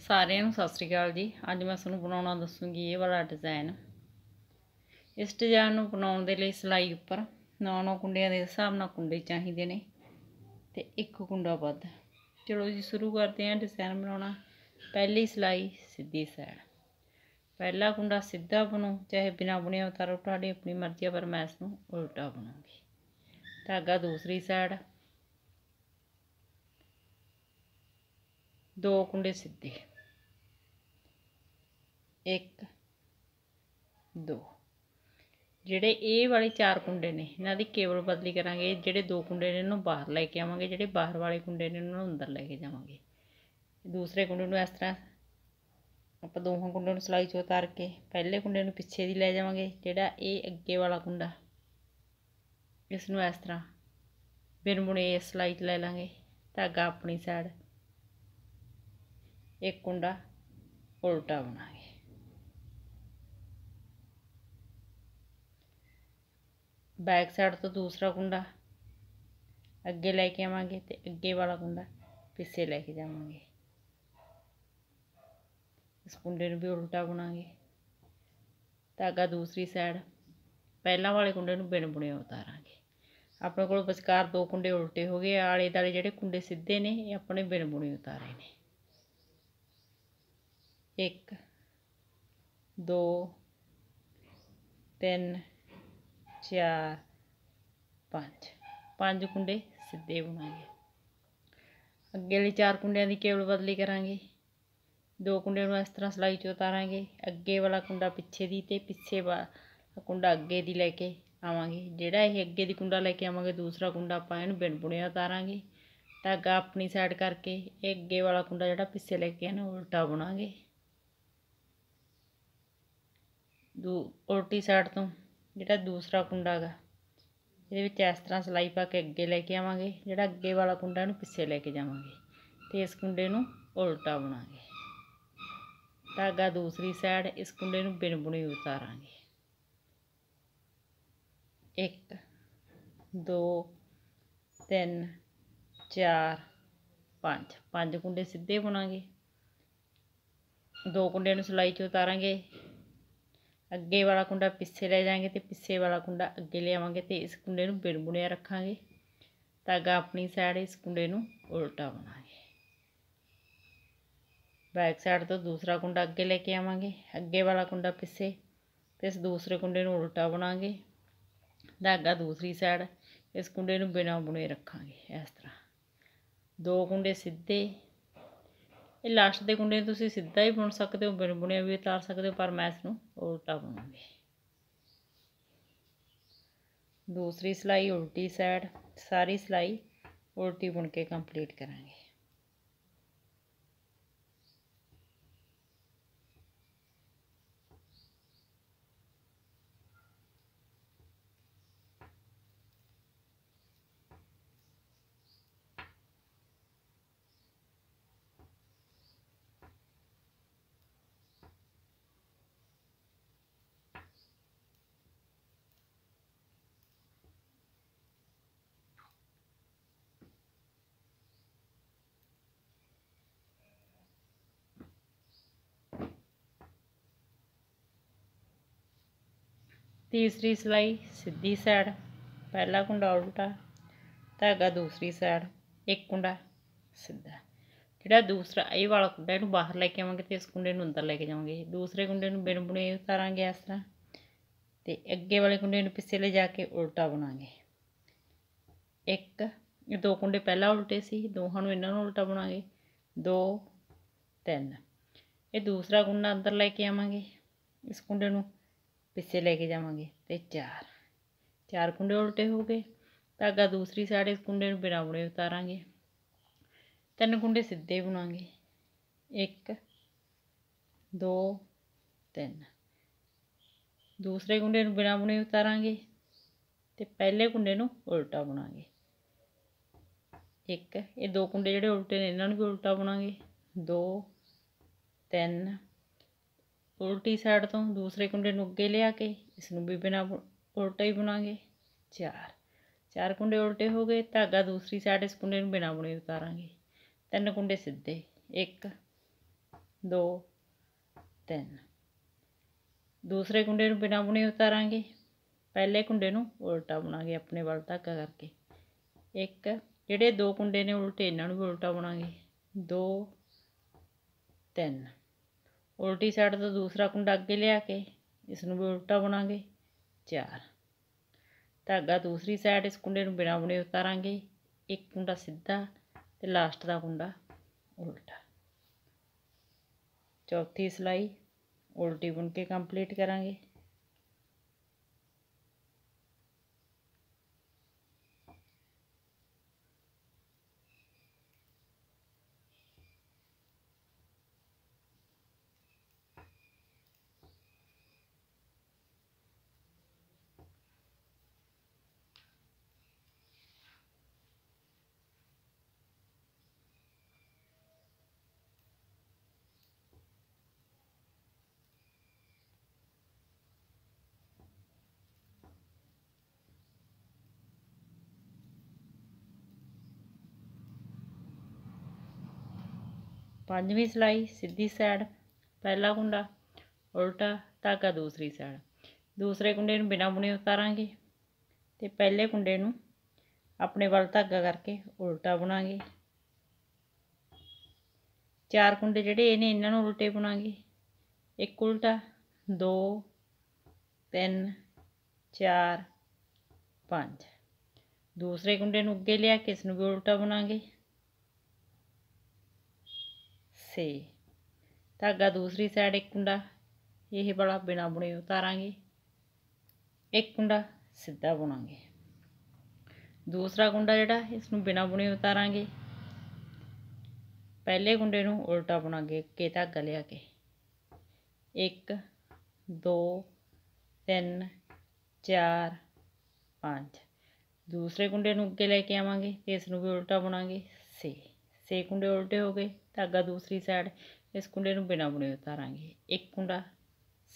ਸਾਰਿਆਂ ਨੂੰ ਸਤਿ ਸ੍ਰੀ ਅਕਾਲ ਜੀ ਅੱਜ ਮੈਂ ਤੁਹਾਨੂੰ ਬਣਾਉਣਾ ਦੱਸੂਗੀ ਇਹ ਵਾਲਾ ਡਿਜ਼ਾਈਨ ਇਸ ਡਿਜ਼ਾਈਨ ਨੂੰ ਬਣਾਉਣ ਦੇ ਲਈ ਸਲਾਈ ਉੱਪਰ 9-9 ਕੁੰਡਿਆਂ ਦੇ ਹਿਸਾਬ ਨਾਲ ਕੁੰਡੇ ਚਾਹੀਦੇ ਨੇ ਤੇ ਇੱਕ ਕੁੰਡਾ ਵੱਧ ਚਲੋ ਜੀ ਸ਼ੁਰੂ ਕਰਦੇ ਹਾਂ ਡਿਜ਼ਾਈਨ ਬਣਾਉਣਾ ਪਹਿਲੀ ਸਲਾਈ ਸਿੱਧੀ ਸਾਈਡ ਪਹਿਲਾ ਕੁੰਡਾ ਸਿੱਧਾ ਬਣੋ ਚਾਹੇ ਬਿਨਾ ਬੁਣਿਆ ਉਤਾਰੋ ਤੁਹਾਡੀ ਆਪਣੀ ਮਰਜ਼ੀ ਪਰ ਮੈਂ ਇਸ ਨੂੰ ਉਲਟਾ ਬਣਾਉਂਗੀ ਧਾਗਾ ਦੂਸਰੀ ਸਾਈਡ ਦੋ ਕੁੰਡੇ ਸਿੱਧੇ ਇੱਕ ਦੋ ਜਿਹੜੇ ਇਹ ਵਾਲੇ ਚਾਰ ਕੁੰਡੇ ਨੇ ਇਹਨਾਂ ਦੀ ਕੇਵਲ ਬਦਲੀ ਕਰਾਂਗੇ ਜਿਹੜੇ ਦੋ ਕੁੰਡੇ ਨੇ ਇਹਨੂੰ ਬਾਹਰ ਲੈ ਕੇ ਆਵਾਂਗੇ ਜਿਹੜੇ ਬਾਹਰ ਵਾਲੇ ਕੁੰਡੇ ਨੇ ਉਹਨਾਂ ਨੂੰ ਅੰਦਰ ਲੈ ਕੇ ਜਾਵਾਂਗੇ ਦੂਸਰੇ ਕੁੰਡੇ ਨੂੰ ਇਸ ਤਰ੍ਹਾਂ ਆਪਾਂ ਦੋਹਾਂ ਕੁੰਡਿਆਂ ਨੂੰ ਸਲਾਈ ਚੋਂ ਉਤਾਰ ਕੇ ਪਹਿਲੇ ਕੁੰਡੇ ਨੂੰ ਪਿੱਛੇ ਦੀ ਲੈ ਜਾਵਾਂਗੇ ਜਿਹੜਾ ਇਹ ਅੱਗੇ ਵਾਲਾ ਕੁੰਡਾ ਇਸ ਨੂੰ ਇਸ ਤਰ੍ਹਾਂ ਬਿਨ ਬੁਣੇ ਸਲਾਈ ਲੈ ਲਾਂਗੇ ਧਾਗਾ ਆਪਣੀ ਸਾਈਡ ਇੱਕ ਕੁੰਡਾ ਉਲਟਾ ਬਣਾਗੇ ਬੈਕ ਸਾਈਡ ਤੋਂ ਦੂਸਰਾ ਕੁੰਡਾ ਅੱਗੇ ਲੈ ਕੇ ਆਵਾਂਗੇ ਤੇ ਅੱਗੇ ਵਾਲਾ ਕੁੰਡਾ ਪਿੱਛੇ ਲੈ ਕੇ ਜਾਵਾਂਗੇ ਇਸ ਕੁੰਡੇ ਨੂੰ ਵੀ ਉਲਟਾ ਬਣਾਗੇ ਧਾਗਾ ਦੂਸਰੀ ਸਾਈਡ ਪਹਿਲਾਂ ਵਾਲੇ ਕੁੰਡੇ ਨੂੰ ਬਿਨ ਬੁਣਿਆ ਉਤਾਰਾਂਗੇ ਆਪਣੇ ਕੋਲ ਵਿਚਕਾਰ ਦੋ ਕੁੰਡੇ ਉਲਟੇ ਹੋ ਗਏ ਆਲੇ ਦਾਲੇ ਜਿਹੜੇ ਕੁੰਡੇ ਸਿੱਧੇ ਨੇ ਇਹ ਆਪਣੇ ਬਿਨ ਬੁਣੇ ਉਤਾਰੇ ਨੇ ਇੱਕ ਦੋ ਤਿੰਨ ਚਾਰ ਪੰਜ ਪੰਜ ਕੁੰਡੇ ਸਿੱਧੇ ਬਣਾਏ ਅੱਗੇ ਵਾਲੇ ਚਾਰ ਕੁੰਡਿਆਂ ਦੀ ਕੇਵਲ ਬਦਲੀ ਕਰਾਂਗੇ ਦੋ ਕੁੰਡਿਆਂ ਨੂੰ ਇਸ ਤਰ੍ਹਾਂ ਸਲਾਈ 'ਚੋਂ ਉਤਾਰਾਂਗੇ ਅੱਗੇ ਵਾਲਾ ਕੁੰਡਾ ਪਿੱਛੇ ਦੀ ਤੇ ਪਿੱਛੇ ਵਾਲਾ ਕੁੰਡਾ ਅੱਗੇ ਦੀ ਲੈ ਕੇ ਆਵਾਂਗੇ ਜਿਹੜਾ ਇਹ ਅੱਗੇ ਦੀ ਕੁੰਡਾ ਲੈ ਕੇ ਆਵਾਂਗੇ ਦੂਸਰਾ ਕੁੰਡਾ ਆਪਾਂ ਇਹਨੂੰ ਬਿਨ ਬੁਣਿਆ ਉਤਾਰਾਂਗੇ ਧਾਗਾ ਆਪਣੀ ਸਾਈਡ ਕਰਕੇ ਇਹ ਅੱਗੇ ਵਾਲਾ ਕੁੰਡਾ ਜਿਹੜਾ ਪਿੱਛੇ ਲੈ ਕੇ ਇਹਨੂੰ ਉਲਟਾ ਬੁਣਾਂਗੇ ਦੂ ਉਲਟੀ ਸਾਈਡ ਤੋਂ ਜਿਹੜਾ ਦੂਸਰਾ ਕੁੰਡਾ ਹੈਗਾ ਇਹਦੇ ਵਿੱਚ ਇਸ ਤਰ੍ਹਾਂ ਸਲਾਈ ਪਾ ਕੇ ਅੱਗੇ ਲੈ ਕੇ ਆਵਾਂਗੇ ਜਿਹੜਾ ਅੱਗੇ ਵਾਲਾ ਕੁੰਡਾ ਇਹਨੂੰ ਪਿੱਛੇ ਲੈ ਕੇ ਜਾਵਾਂਗੇ ਤੇ ਇਸ ਕੁੰਡੇ ਨੂੰ ਉਲਟਾ ਬਣਾਵਾਂਗੇ ਧਾਗਾ ਦੂਸਰੀ ਸਾਈਡ ਇਸ ਕੁੰਡੇ ਨੂੰ ਬਿਨ ਬੁਣੀ ਉਤਾਰਾਂਗੇ 1 2 3 4 5 ਪੰਜ ਕੁੰਡੇ ਸਿੱਧੇ ਬਣਾਗੇ ਦੋ ਕੁੰਡਿਆਂ ਨੂੰ ਸਲਾਈ 'ਚ ਉਤਾਰਾਂਗੇ ਅੱਗੇ ਵਾਲਾ ਕੁੰਡਾ ਪਿੱਛੇ ਲੈ ਜਾਾਂਗੇ ਤੇ ਪਿੱਛੇ ਵਾਲਾ ਕੁੰਡਾ ਅੱਗੇ ਲਿਆਵਾਂਗੇ ਤੇ ਇਸ ਕੁੰਡੇ ਨੂੰ ਬਿਨਬੁਣਿਆ ਰੱਖਾਂਗੇ ਧਾਗਾ ਆਪਣੀ ਸਾਈਡ ਇਸ ਕੁੰਡੇ ਨੂੰ ਉਲਟਾ ਬਣਾਵਾਂਗੇ ਬੈਕ ਸਾਈਡ ਤੋਂ ਦੂਸਰਾ ਕੁੰਡਾ ਅੱਗੇ ਲੈ ਕੇ ਆਵਾਂਗੇ ਅੱਗੇ ਵਾਲਾ ਕੁੰਡਾ ਪਿੱਛੇ ਤੇ ਇਸ ਦੂਸਰੇ ਕੁੰਡੇ ਨੂੰ ਉਲਟਾ ਬਣਾਵਾਂਗੇ ਧਾਗਾ ਦੂਸਰੀ ਸਾਈਡ ਇਸ ਕੁੰਡੇ ਨੂੰ ਬਿਨਾ ਬੁਣੇ ਰੱਖਾਂਗੇ ਇਸ ਤਰ੍ਹਾਂ ਦੋ ਕੁੰਡੇ ਸਿੱਧੇ ਇਹ ਲਾਸਟ ਦੇ ਕੁੰਡੇ ਤੁਸੀਂ ਸਿੱਧਾ ਹੀ ਬੁਣ ਸਕਦੇ ਹੋ ਬਿਨ ਬੁਣਿਆ ਵੀ ਉਤਾਰ ਸਕਦੇ ਹੋ ਪਰ ਮੈਂ ਇਸ ਨੂੰ ਉਲਟਾ ਬੁਣਾਂਗੀ ਦੂਸਰੀ ਸਲਾਈ ਉਲਟੀ ਸਾਈਡ ਸਾਰੀ ਸਲਾਈ ਉਲਟੀ ਬੁਣ ਕੇ ਕੰਪਲੀਟ ਕਰਾਂਗੇ ਤੀਸਰੀ ਸਲਾਈ ਸਿੱਧੀ ਸਾਈਡ ਪਹਿਲਾ ਕੁੰਡਾ ਉਲਟਾ ਧਾਗਾ ਦੂਸਰੀ ਸਾਈਡ ਇੱਕ ਕੁੰਡਾ ਸਿੱਧਾ ਜਿਹੜਾ ਦੂਸਰਾ ਇਹ ਵਾਲਾ ਕੁੰਡਾ ਇਹਨੂੰ ਬਾਹਰ ਲੈ ਕੇ ਆਵਾਂਗੇ ਤੇ ਇਸ ਕੁੰਡੇ ਨੂੰ ਅੰਦਰ ਲੈ ਕੇ ਜਾਵਾਂਗੇ ਦੂਸਰੇ ਕੁੰਡੇ ਨੂੰ ਬਿਨ ਬੁਣੇ ਉਤਾਰਾਂਗੇ ਇਸ ਤਰ੍ਹਾਂ ਤੇ ਅੱਗੇ ਵਾਲੇ ਕੁੰਡੇ ਨੂੰ ਪਿੱਛੇ ਲੈ ਜਾ ਕੇ ਉਲਟਾ ਬਣਾਵਾਂਗੇ ਇੱਕ ਇਹ ਦੋ ਕੁੰਡੇ ਪਹਿਲਾਂ ਉਲਟੇ ਸੀ ਦੋਹਾਂ ਨੂੰ ਇਹਨਾਂ ਨੂੰ ਉਲਟਾ ਬਣਾਵਾਂਗੇ ਦੋ ਤਿੰਨ ਇਹ ਦੂਸਰਾ ਕੁੰਡਾ ਅੰਦਰ ਲੈ ਕੇ ਆਵਾਂਗੇ ਇਸ ਕੁੰਡੇ ਨੂੰ ਪਿੱਛੇ ਲੈ ਕੇ ਜਾਵਾਂਗੇ ਤੇ ਚਾਰ ਚਾਰ ਕੁੰਡੇ ਉਲਟੇ ਹੋ ਗਏ ਧਾਗਾ ਦੂਸਰੀ ਸਾਈਡ ਇਸ ਕੁੰਡੇ ਨੂੰ ਬਿਨਾਂ ਬੁਣੇ ਉਤਾਰਾਂਗੇ ਤਿੰਨ ਕੁੰਡੇ ਸਿੱਧੇ ਬੁਣਾਂਗੇ 1 2 3 ਦੂਸਰੇ ਕੁੰਡੇ ਨੂੰ ਬਿਨਾਂ ਬੁਣੇ ਉਤਾਰਾਂਗੇ ਤੇ ਪਹਿਲੇ ਕੁੰਡੇ ਨੂੰ ਉਲਟਾ ਬਣਾਗੇ ਇੱਕ ਇਹ ਦੋ ਕੁੰਡੇ ਜਿਹੜੇ ਉਲਟੇ ਨੇ ਇਹਨਾਂ ਨੂੰ ਵੀ ਉਲਟਾ ਬਣਾਗੇ 2 3 ਉਲਟੀ ਸਾਈਡ ਤੋਂ ਦੂਸਰੇ ਕੁੰਡੇ ਨੂੰ ਅੱਗੇ ਲਿਆ ਕੇ ਇਸ ਨੂੰ ਵੀ ਬਿਨਾ ਉਲਟਾ ਹੀ ਬੁਣਾਂਗੇ ਚਾਰ ਚਾਰ ਕੁੰਡੇ ਉਲਟੇ ਹੋ ਗਏ ਧਾਗਾ ਦੂਸਰੀ ਸਾਈਡ ਇਸ ਕੁੰਡੇ ਨੂੰ ਬਿਨਾ ਬੁਣੇ ਉਤਾਰਾਂਗੇ ਤਿੰਨ ਕੁੰਡੇ ਸਿੱਧੇ 1 2 3 ਦੂਸਰੇ ਕੁੰਡੇ ਨੂੰ ਬਿਨਾ ਬੁਣੇ ਉਤਾਰਾਂਗੇ ਪਹਿਲੇ ਕੁੰਡੇ ਨੂੰ ਉਲਟਾ ਬਣਾਗੇ ਆਪਣੇ ਵੱਲ ਧਾਗਾ ਕਰਕੇ ਇੱਕ ਜਿਹੜੇ ਦੋ ਕੁੰਡੇ ਨੇ ਉਲਟੇ ਇਹਨਾਂ ਨੂੰ ਵੀ ਉਲਟਾ ਬਣਾਗੇ 2 3 ਉਲਟੀ ਸਾਈਡ ਤੋਂ ਦੂਸਰਾ ਕੁੰਡਾ ਅੱਗੇ ਲਿਆ ਕੇ ਇਸ ਨੂੰ ਵੀ ਉਲਟਾ ਬਣਾਗੇ ਚਾਰ ਧਾਗਾ ਦੂਸਰੀ ਸਾਈਡ ਇਸ ਕੁੰਡੇ ਨੂੰ ਬਿਨਾਂ ਬੁਣੇ ਉਤਾਰਾਂਗੇ ਇੱਕ ਕੁੰਡਾ ਸਿੱਧਾ ਤੇ ਲਾਸਟ ਦਾ ਕੁੰਡਾ ਉਲਟਾ ਚੌਥੀ ਸਲਾਈ ਉਲਟੀ ਬੁਣ ਕੇ ਕੰਪਲੀਟ ਕਰਾਂਗੇ ਪੰਜਵੀਂ ਸਲਾਈ ਸਿੱਧੀ ਸਾਈਡ ਪਹਿਲਾ ਕੁੰਡਾ ਉਲਟਾ ਧਾਗਾ ਦੂਸਰੀ ਸਾਈਡ ਦੂਸਰੇ ਕੁੰਡੇ ਨੂੰ ਬਿਨਾ ਬੁਣੇ ਉਤਾਰਾਂਗੇ ਤੇ ਪਹਿਲੇ ਕੁੰਡੇ ਨੂੰ ਆਪਣੇ ਵੱਲ ਧਾਗਾ ਕਰਕੇ ਉਲਟਾ ਬਣਾਗੇ ਚਾਰ ਕੁੰਡੇ ਜਿਹੜੇ ਇਹ ਨੇ ਇਹਨਾਂ ਨੂੰ ਉਲਟੇ ਬਣਾਗੇ ਇੱਕ ਉਲਟਾ 2 3 4 5 ਦੂਸਰੇ ਕੁੰਡੇ ਨੂੰ ਅੱਗੇ ਲਿਆ ਕੇ ਇਸ ਨੂੰ ਵੀ ਉਲਟਾ ਬਣਾਗੇ ਪਾਸੇ ਧਾਗਾ ਦੂਸਰੀ ਸਾਈਡ ਇੱਕ ਕੁੰਡਾ ਇਹ ਬੜਾ ਬਿਨਾ ਬੁਣੇ ਉਤਾਰਾਂਗੇ ਇੱਕ ਕੁੰਡਾ ਸਿੱਧਾ ਬੁਣਾਂਗੇ ਦੂਸਰਾ ਗੁੰਡਾ ਜਿਹੜਾ ਇਸ ਨੂੰ ਬਿਨਾ ਬੁਣੇ ਉਤਾਰਾਂਗੇ ਪਹਿਲੇ ਗੁੰਡੇ ਨੂੰ ਉਲਟਾ ਬੁਣਾਂਗੇ ਕੇ ਧਾਗਾ ਲਿਆ ਕੇ 1 2 3 4 5 ਦੂਸਰੇ ਗੁੰਡੇ ਨੂੰ ਅੱਗੇ ਲੈ ਕੇ ਆਵਾਂਗੇ ਤੇ ਇਸ ਨੂੰ ਵੀ ਉਲਟਾ ਬੁਣਾਂਗੇ 6 6 ਕੁੰਡੇ ਉਲਟੇ ਹੋ ਗਏ ਧਾਗਾ ਦੂਸਰੀ ਸਾਈਡ ਇਸ ਕੁੰਡੇ ਨੂੰ ਬਿਨਾ ਬੁਣੇ ਉਤਾਰਾਂਗੇ ਇੱਕ ਕੁੰਡਾ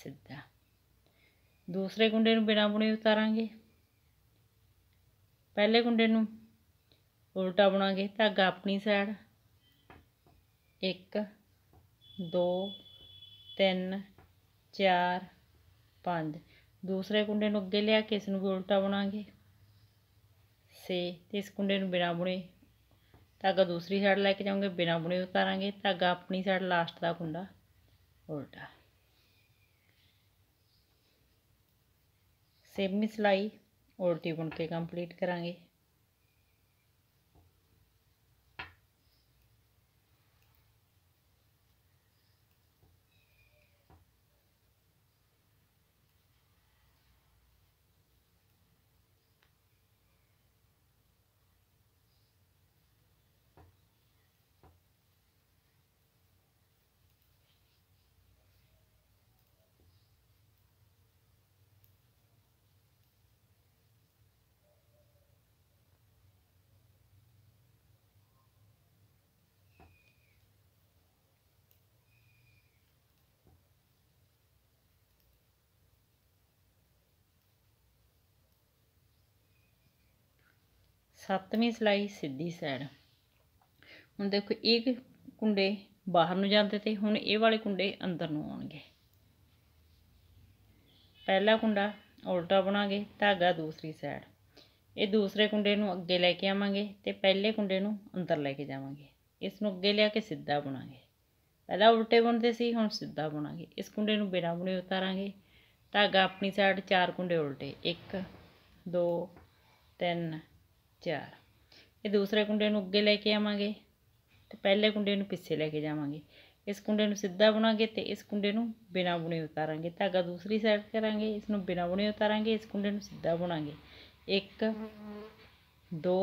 ਸਿੱਧਾ ਦੂਸਰੇ ਕੁੰਡੇ ਨੂੰ ਬਿਨਾ ਬੁਣੇ ਉਤਾਰਾਂਗੇ ਪਹਿਲੇ ਕੁੰਡੇ ਨੂੰ ਉਲਟਾ ਬਣਾਗੇ ਧਾਗਾ ਆਪਣੀ ਸਾਈਡ 1 2 3 4 5 ਦੂਸਰੇ ਕੁੰਡੇ ਨੂੰ ਅੱਗੇ ਲਿਆ ਕੇ ਇਸ ਨੂੰ ਉਲਟਾ ਬਣਾਗੇ ਸੇ ਤੇ ਇਸ ਕੁੰਡੇ ਨੂੰ ਬਿਨਾ ਬੁਣੇ ਧਾਗਾ ਦੂਸਰੀ ਸਾਈਡ ਲੈ ਕੇ ਜਾਓਗੇ ਬਿਨਾ ਬੁਣੇ ਉਤਾਰਾਂਗੇ ਧਾਗਾ ਆਪਣੀ ਸਾਈਡ ਲਾਸਟ ਦਾ ਕੁੰਡਾ ਉਲਟਾ ਸੇਮ ਸਲਾਈ ਉਲਟੀ ਬੁਣ ਕੇ ਕੰਪਲੀਟ ਕਰਾਂਗੇ ਸੱਤਵੀਂ ਸਲਾਈ ਸਿੱਧੀ ਸਾਈਡ ਹੁਣ ਦੇਖੋ ਇਹ ਕੁੰਡੇ ਬਾਹਰ ਨੂੰ ਜਾਂਦੇ ਤੇ ਹੁਣ ਇਹ ਵਾਲੇ ਕੁੰਡੇ ਅੰਦਰ ਨੂੰ ਆਉਣਗੇ ਪਹਿਲਾ ਕੁੰਡਾ ਉਲਟਾ ਬਣਾਗੇ ਧਾਗਾ ਦੂਸਰੀ ਸਾਈਡ ਇਹ ਦੂਸਰੇ ਕੁੰਡੇ ਨੂੰ ਅੱਗੇ ਲੈ ਕੇ ਆਵਾਂਗੇ ਤੇ ਪਹਿਲੇ ਕੁੰਡੇ ਨੂੰ ਅੰਦਰ ਲੈ ਕੇ ਜਾਵਾਂਗੇ ਇਸ ਨੂੰ ਅੱਗੇ ਲਿਆ ਕੇ ਸਿੱਧਾ ਬਣਾਗੇ ਪਹਿਲਾ ਉਲਟੇ ਬੁਣਦੇ ਸੀ ਹੁਣ ਸਿੱਧਾ ਬਣਾਗੇ ਇਸ ਕੁੰਡੇ ਨੂੰ ਬਿਨਾਂ ਬੁਣੇ ਉਤਾਰਾਂਗੇ ਧਾਗਾ ਆਪਣੀ ਸਾਈਡ ਚਾਰ ਕੁੰਡੇ ਉਲਟੇ 1 2 3 ਚਾਰ ਇਹ ਦੂਸਰੇ ਕੁੰਡੇ ਨੂੰ ਅੱਗੇ ਲੈ ਕੇ ਆਵਾਂਗੇ ਤੇ ਪਹਿਲੇ ਕੁੰਡੇ ਨੂੰ ਪਿੱਛੇ ਲੈ ਕੇ ਜਾਵਾਂਗੇ ਇਸ ਕੁੰਡੇ ਨੂੰ ਸਿੱਧਾ ਬੁਣਾਂਗੇ ਤੇ ਇਸ ਕੁੰਡੇ ਨੂੰ ਬਿਨਾਂ ਬੁਣੇ ਉਤਾਰਾਂਗੇ ਧਾਗਾ ਦੂਸਰੀ ਸਾਈਡ ਕਰਾਂਗੇ ਇਸ ਨੂੰ ਬਿਨਾਂ ਬੁਣੇ ਉਤਾਰਾਂਗੇ ਇਸ ਕੁੰਡੇ ਨੂੰ ਸਿੱਧਾ ਬੁਣਾਂਗੇ 1 2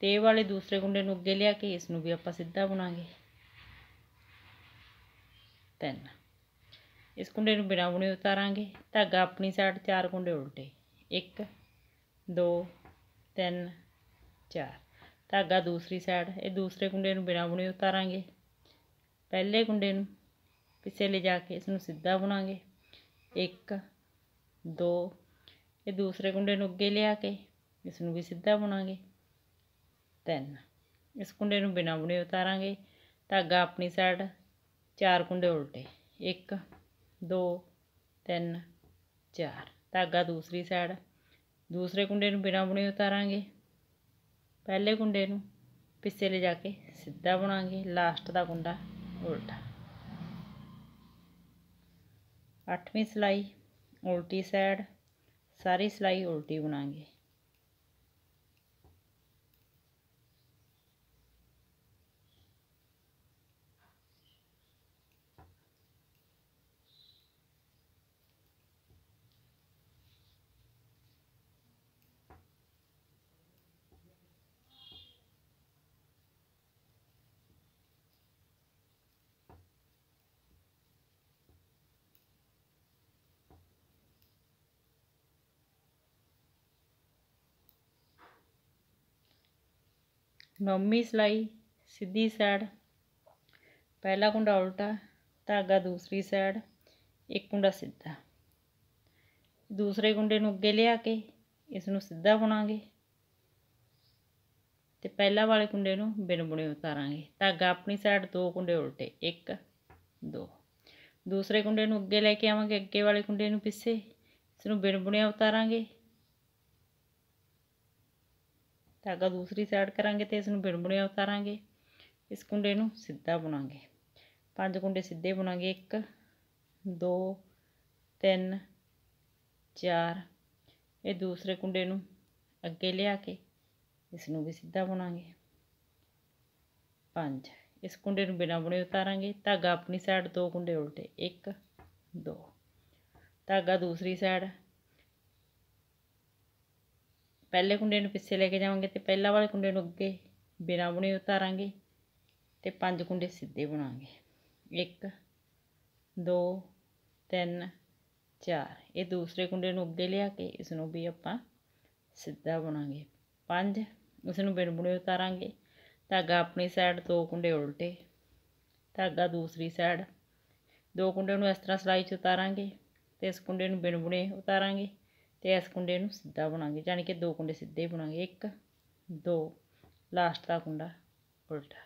ਤੇ ਵਾਲੇ ਦੂਸਰੇ ਕੁੰਡੇ ਨੂੰ ਅੱਗੇ ਲਿਆ ਕੇ ਇਸ ਨੂੰ ਵੀ ਆਪਾਂ ਸਿੱਧਾ ਬੁਣਾਂਗੇ ਤਿੰਨ ਇਸ ਕੁੰਡੇ ਨੂੰ ਬਿਨਾਂ ਬੁਣੇ ਉਤਾਰਾਂਗੇ ਧਾਗਾ ਆਪਣੀ ਸਾਈਡ ਚਾਰ ਕੁੰਡੇ ਉਲਟੇ 1 2 3 ਚਾਰ ਧਾਗਾ ਦੂਸਰੀ ਸਾਈਡ ਇਹ ਦੂਸਰੇ ਕੁੰਡੇ ਨੂੰ ਬਿਨਾ ਬੁਣੇ ਉਤਾਰਾਂਗੇ ਪਹਿਲੇ ਕੁੰਡੇ ਨੂੰ ਪਿੱਛੇ ਲੈ ਜਾ ਕੇ ਇਸ ਨੂੰ ਸਿੱਧਾ ਬੁਣਾਂਗੇ 1 2 ਇਹ ਦੂਸਰੇ ਕੁੰਡੇ ਨੂੰ ਅੱਗੇ ਲਿਆ ਕੇ ਇਸ ਨੂੰ ਵੀ ਸਿੱਧਾ ਬੁਣਾਂਗੇ 3 ਇਸ ਕੁੰਡੇ ਨੂੰ ਬਿਨਾ ਬੁਣੇ ਉਤਾਰਾਂਗੇ ਧਾਗਾ ਆਪਣੀ ਸਾਈਡ ਚਾਰ ਕੁੰਡੇ ਉਲਟੇ 1 2 3 4 ਧਾਗਾ ਦੂਸਰੀ ਸਾਈਡ ਦੂਸਰੇ ਕੁੰਡੇ ਨੂੰ ਬਿਨਾ ਬੁਣੇ ਉਤਾਰਾਂਗੇ ਪਹਿਲੇ ਕੁੰਡੇ ਨੂੰ ਪਿੱਛੇ ਲੈ ਜਾ ਕੇ ਸਿੱਧਾ ਬਣਾਵਾਂਗੇ ਲਾਸਟ ਦਾ ਕੁੰਡਾ ਉਲਟਾ ਅੱਠਵੀਂ ਸਲਾਈ ਉਲਟੀ ਸਾਈਡ ਸਾਰੀ ਸਲਾਈ ਉਲਟੀ ਬਣਾਵਾਂਗੇ ਨੌਵੀਂ ਸਲਾਈ ਸਿੱਧੀ ਸਾਈਡ ਪਹਿਲਾ ਕੁੰਡਾ ਉਲਟਾ ਧਾਗਾ ਦੂਸਰੀ ਸਾਈਡ ਇੱਕ ਕੁੰਡਾ ਸਿੱਧਾ ਦੂਸਰੇ ਕੁੰਡੇ ਨੂੰ ਅੱਗੇ ਲਿਆ ਕੇ ਇਸ ਨੂੰ ਸਿੱਧਾ ਬੁਣਾਂਗੇ ਤੇ ਪਹਿਲਾ ਵਾਲੇ ਕੁੰਡੇ ਨੂੰ ਬਿਨ ਬੁਣੇ ਉਤਾਰਾਂਗੇ ਧਾਗਾ ਆਪਣੀ ਸਾਈਡ ਦੋ ਕੁੰਡੇ ਉਲਟੇ ਇੱਕ ਦੋ ਦੂਸਰੇ ਕੁੰਡੇ ਨੂੰ ਅੱਗੇ ਲੈ ਕੇ ਆਵਾਂਗੇ ਅੱਗੇ ਵਾਲੇ ਕੁੰਡੇ ਨੂੰ ਪਿੱਛੇ ਇਸ ਨੂੰ ਬਿਨ ਬੁਣਿਆ ਉਤਾਰਾਂਗੇ ਧਾਗਾ ਦੂਸਰੀ ਸਾਈਡ ਕਰਾਂਗੇ ਤੇ ਇਸ ਨੂੰ ਬਿਨਬੁਣਿਆ ਉਤਾਰਾਂਗੇ ਇਸ ਕੁੰਡੇ ਨੂੰ ਸਿੱਧਾ ਬੁਣਾਂਗੇ ਪੰਜ ਕੁੰਡੇ ਸਿੱਧੇ ਬੁਣਾਂਗੇ 1 2 3 4 ਇਹ ਦੂਸਰੇ ਕੁੰਡੇ ਨੂੰ ਅੱਗੇ ਲਿਆ ਕੇ ਇਸ ਨੂੰ ਵੀ ਸਿੱਧਾ ਬਣਾਵਾਂਗੇ 5 ਇਸ ਕੁੰਡੇ ਨੂੰ ਬਿਨਾ ਬੁਣੇ ਉਤਾਰਾਂਗੇ ਧਾਗਾ ਆਪਣੀ ਸਾਈਡ ਦੋ ਕੁੰਡੇ ਉਲਟੇ 1 2 ਧਾਗਾ ਦੂਸਰੀ ਸਾਈਡ ਪਹਿਲੇ ਕੁੰਡੇ ਨੂੰ ਪਿੱਛੇ ਲੈ ਕੇ ਜਾਵਾਂਗੇ ਤੇ ਪਹਿਲਾ ਵਾਲੇ ਕੁੰਡੇ ਨੂੰ ਅੱਗੇ ਬਿਨਾਂ ਬੁਣੇ ਉਤਾਰਾਂਗੇ ਤੇ ਪੰਜ ਕੁੰਡੇ ਸਿੱਧੇ ਬਣਾਵਾਂਗੇ 1 2 3 4 ਇਹ ਦੂਸਰੇ ਕੁੰਡੇ ਨੂੰ ਅੱਗੇ ਲਿਆ ਕੇ ਇਸ ਨੂੰ ਵੀ ਆਪਾਂ ਸਿੱਧਾ ਬਣਾਵਾਂਗੇ 5 ਉਸ ਨੂੰ ਬਿਨ ਬੁਣੇ ਉਤਾਰਾਂਗੇ ਧਾਗਾ ਆਪਣੀ ਸਾਈਡ ਦੋ ਕੁੰਡੇ ਉਲਟੇ ਧਾਗਾ ਦੂਸਰੀ ਸਾਈਡ ਦੋ ਕੁੰਡੇ ਨੂੰ ਇਸ ਤਰ੍ਹਾਂ ਸਲਾਈ 'ਚ ਉਤਾਰਾਂਗੇ ਤੇ ਇਸ ਕੁੰਡੇ ਨੂੰ ਬਿਨ ਬੁਣੇ ਉਤਾਰਾਂਗੇ ਤੇ ਇਸ ਕੁੰਡੇ ਨੂੰ ਸਿੱਧਾ ਬਣਾਵਾਂਗੇ ਯਾਨੀ ਕਿ ਦੋ ਕੁੰਡੇ ਸਿੱਧੇ ਬਣਾਵਾਂਗੇ ਇੱਕ ਦੋ ਲਾਸਟ ਦਾ ਕੁੰਡਾ ਉਲਟਾ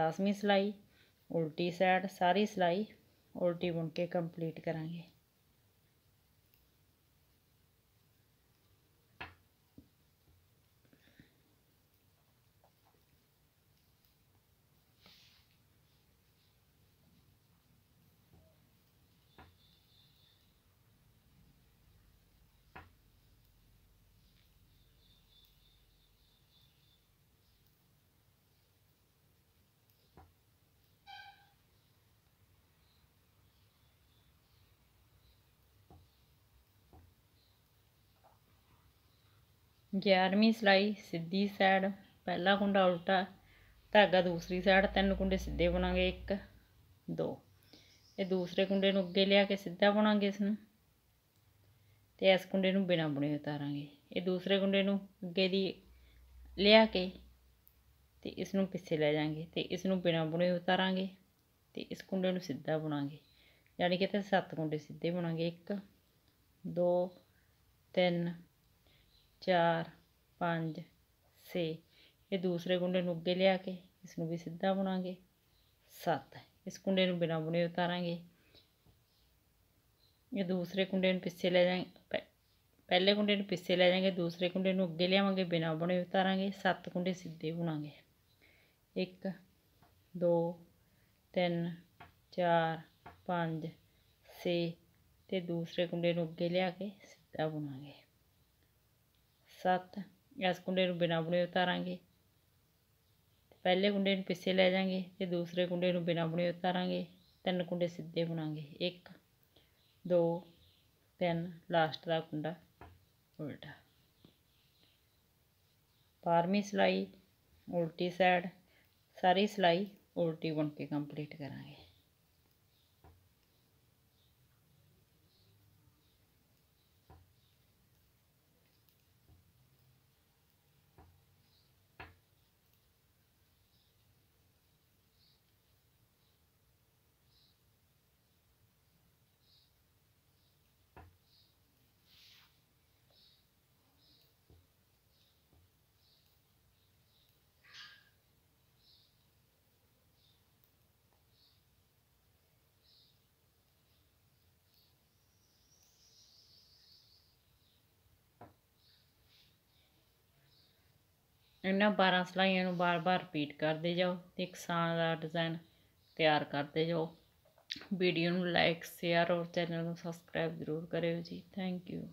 10ਵੀਂ ਸਲਾਈ ਉਲਟੀ ਸਾਈਡ ਸਾਰੀ ਸਲਾਈ ਉਲਟੀ ਬੁਣ ਕੇ ਕੰਪਲੀਟ ਕਰਾਂਗੇ 11ਵੀਂ ਸਲਾਈ ਸਿੱਧੀ ਸਾਈਡ ਪਹਿਲਾ ਕੁੰਡਾ ਉਲਟਾ ਧਾਗਾ ਦੂਸਰੀ ਸਾਈਡ ਤਿੰਨ ਕੁੰਡੇ ਸਿੱਧੇ ਬਣਾਗੇ 1 2 ਇਹ ਦੂਸਰੇ ਕੁੰਡੇ ਨੂੰ ਅੱਗੇ ਲਿਆ ਕੇ ਸਿੱਧਾ ਬਣਾਗੇ ਇਸ ਨੂੰ ਤੇ ਇਸ ਕੁੰਡੇ ਨੂੰ ਬਿਨਾ ਬੁਣੇ ਉਤਾਰਾਂਗੇ ਇਹ ਦੂਸਰੇ ਕੁੰਡੇ ਨੂੰ ਅੱਗੇ ਦੀ ਲਿਆ ਕੇ ਤੇ ਇਸ ਨੂੰ ਪਿੱਛੇ ਲੈ ਜਾਾਂਗੇ ਤੇ ਇਸ ਨੂੰ ਬਿਨਾ ਬੁਣੇ ਉਤਾਰਾਂਗੇ ਤੇ ਇਸ ਕੁੰਡੇ ਨੂੰ ਸਿੱਧਾ ਬਣਾਗੇ ਯਾਨੀ ਕਿ ਤੇ ਸੱਤ ਕੁੰਡੇ ਸਿੱਧੇ ਬਣਾਗੇ 1 2 3 ਚਾਰ ਪੰਜ ਛੇ ਇਹ ਦੂਸਰੇ ਕੁੰਡੇ ਨੂੰ ਅੱਗੇ ਲਿਆ ਕੇ ਇਸ ਨੂੰ ਵੀ ਸਿੱਧਾ ਬੁਣਾਂਗੇ 7 ਇਸ ਕੁੰਡੇ ਨੂੰ ਬਿਨਾ ਬੁਣੇ ਉਤਾਰਾਂਗੇ ਇਹ ਦੂਸਰੇ ਕੁੰਡੇ ਨੂੰ ਪਿੱਛੇ ਲੈ ਜਾਾਂਗੇ ਪਹਿਲੇ ਕੁੰਡੇ ਨੂੰ ਪਿੱਛੇ ਲੈ ਜਾਾਂਗੇ ਦੂਸਰੇ ਕੁੰਡੇ ਨੂੰ ਅੱਗੇ ਲਿਆਵਾਂਗੇ ਬਿਨਾ ਬੁਣੇ ਉਤਾਰਾਂਗੇ 7 ਕੁੰਡੇ ਸਿੱਧੇ ਬੁਣਾਂਗੇ 1 2 3 4 5 6 ਤੇ ਦੂਸਰੇ ਕੁੰਡੇ ਨੂੰ ਅੱਗੇ ਲਿਆ ਕੇ ਸਿੱਧਾ ਬੁਣਾਂਗੇ ਸੱਤ ਇਸ ਕੁੰਡੇ ਨੂੰ ਬਿਨਾ ਬੁਣੇ ਉਤਾਰਾਂਗੇ ਪਹਿਲੇ ਕੁੰਡੇ ਨੂੰ ਪਿੱਛੇ ਲੈ ਜਾਾਂਗੇ ਤੇ ਦੂਸਰੇ ਕੁੰਡੇ ਨੂੰ ਬਿਨਾ ਬੁਣੇ ਉਤਾਰਾਂਗੇ ਤਿੰਨ ਕੁੰਡੇ ਸਿੱਧੇ ਬਣਾਉਂਗੇ 1 2 3 ਲਾਸਟ ਦਾ ਕੁੰਡਾ ਉਲਟਾ ਬਾਰਵੀਂ ਸਲਾਈ ਉਲਟੀ ਸਾਈਡ ਸਾਰੀ ਸਲਾਈ ਉਲਟੀ ਬਣ ਕੇ ਕੰਪਲੀਟ ਕਰਾਂਗੇ ਇਹਨਾਂ 12 ਸਲਾਈਆਂ ਨੂੰ ਬਾਰ-ਬਾਰ ਰਿਪੀਟ ਕਰਦੇ ਜਾਓ ਤੇ ਇੱਕ ਦਾ ਡਿਜ਼ਾਈਨ ਤਿਆਰ ਕਰਦੇ ਜਾਓ ਵੀਡੀਓ ਨੂੰ ਲਾਈਕ ਸ਼ੇਅਰ ਔਰ ਚੈਨਲ ਨੂੰ ਸਬਸਕ੍ਰਾਈਬ ਜ਼ਰੂਰ ਕਰਿਓ ਜੀ ਥੈਂਕ ਯੂ